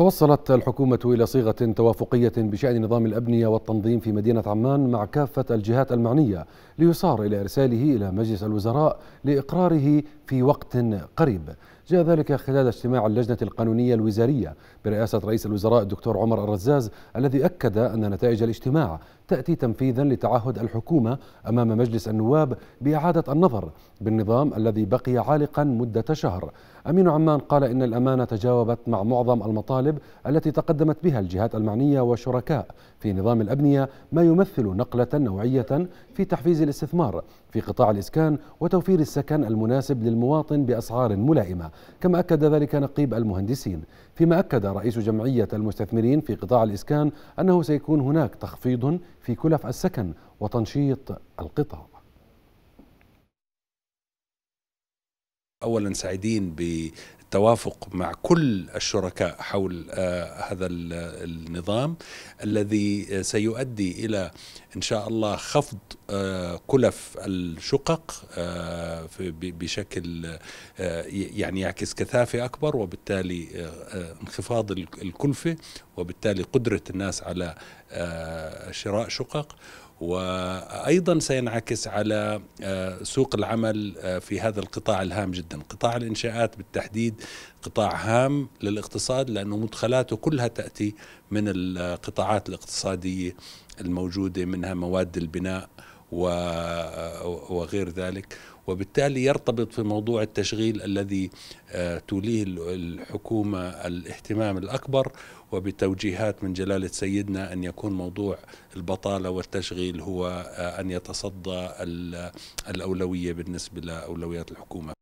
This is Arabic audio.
توصلت الحكومة إلى صيغة توافقية بشأن نظام الأبنية والتنظيم في مدينة عمان مع كافة الجهات المعنية ليصار إلى إرساله إلى مجلس الوزراء لإقراره في وقت قريب جاء ذلك خلال اجتماع اللجنة القانونية الوزارية برئاسة رئيس الوزراء الدكتور عمر الرزاز الذي أكد أن نتائج الاجتماع تأتي تنفيذا لتعهد الحكومة أمام مجلس النواب بإعادة النظر بالنظام الذي بقي عالقا مدة شهر أمين عمان قال إن الأمانة تجاوبت مع معظم المطالب التي تقدمت بها الجهات المعنية وشركاء في نظام الأبنية ما يمثل نقلة نوعية في تحفيز الاستثمار في قطاع الإسكان وتوفير السكن المناسب للمواطن بأسعار ملائمة كما أكد ذلك نقيب المهندسين فيما أكد رئيس جمعية المستثمرين في قطاع الإسكان أنه سيكون هناك تخفيض في كلف السكن وتنشيط القطاع اولا سعيدين التوافق مع كل الشركاء حول آه، هذا النظام الذي سيؤدي الى ان شاء الله خفض آه، كلف الشقق آه، بشكل يعني يعكس كثافه اكبر وبالتالي انخفاض الكلفه وبالتالي قدره الناس على شراء شقق وايضا سينعكس على آه، سوق العمل آه، في هذا القطاع الهام جدا، قطاع الانشاءات بالتحديد قطاع هام للاقتصاد لانه مدخلاته كلها تاتي من القطاعات آه، الاقتصاديه الموجوده منها مواد البناء وغير ذلك وبالتالي يرتبط في موضوع التشغيل الذي آه، توليه الحكومة الاهتمام الأكبر وبتوجيهات من جلالة سيدنا أن يكون موضوع البطالة والتشغيل هو آه، أن يتصدى الأولوية بالنسبة لأولويات الحكومة